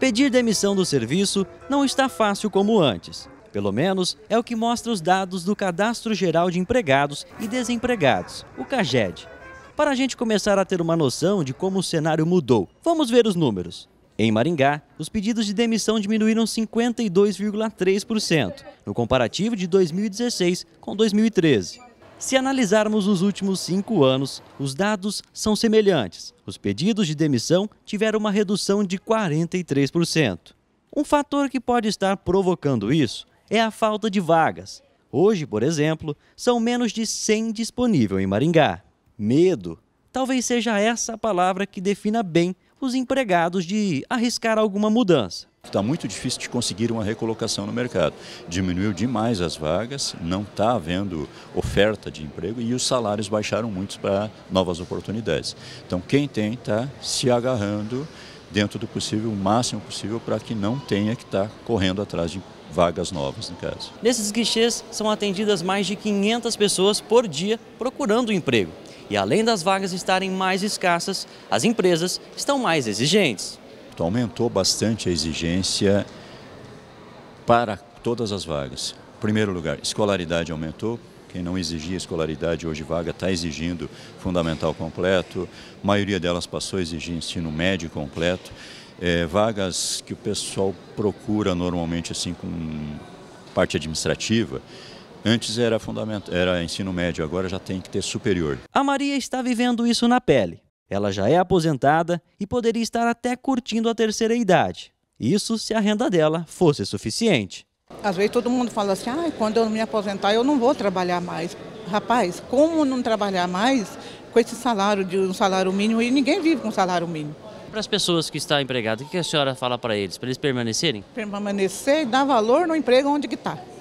Pedir demissão do serviço não está fácil como antes. Pelo menos é o que mostra os dados do Cadastro Geral de Empregados e Desempregados, o CAGED. Para a gente começar a ter uma noção de como o cenário mudou, vamos ver os números. Em Maringá, os pedidos de demissão diminuíram 52,3% no comparativo de 2016 com 2013. Se analisarmos os últimos cinco anos, os dados são semelhantes. Os pedidos de demissão tiveram uma redução de 43%. Um fator que pode estar provocando isso é a falta de vagas. Hoje, por exemplo, são menos de 100 disponíveis em Maringá. Medo. Talvez seja essa a palavra que defina bem os empregados de arriscar alguma mudança. Está muito difícil de conseguir uma recolocação no mercado. Diminuiu demais as vagas, não está havendo oferta de emprego e os salários baixaram muito para novas oportunidades. Então, quem tem está se agarrando dentro do possível, o máximo possível, para que não tenha que estar tá correndo atrás de vagas novas, no caso. Nesses guichês são atendidas mais de 500 pessoas por dia procurando emprego. E além das vagas estarem mais escassas, as empresas estão mais exigentes. Então, aumentou bastante a exigência para todas as vagas. Em primeiro lugar, escolaridade aumentou. Quem não exigia escolaridade hoje vaga está exigindo fundamental completo. A maioria delas passou a exigir ensino médio completo. É, vagas que o pessoal procura normalmente assim com parte administrativa, Antes era fundamental, era ensino médio, agora já tem que ter superior. A Maria está vivendo isso na pele. Ela já é aposentada e poderia estar até curtindo a terceira idade. Isso se a renda dela fosse suficiente. Às vezes todo mundo fala assim: ah, quando eu me aposentar eu não vou trabalhar mais". Rapaz, como não trabalhar mais com esse salário de um salário mínimo e ninguém vive com salário mínimo? Para as pessoas que estão empregadas, o que a senhora fala para eles? Para eles permanecerem? Permanecer e dar valor no emprego onde está.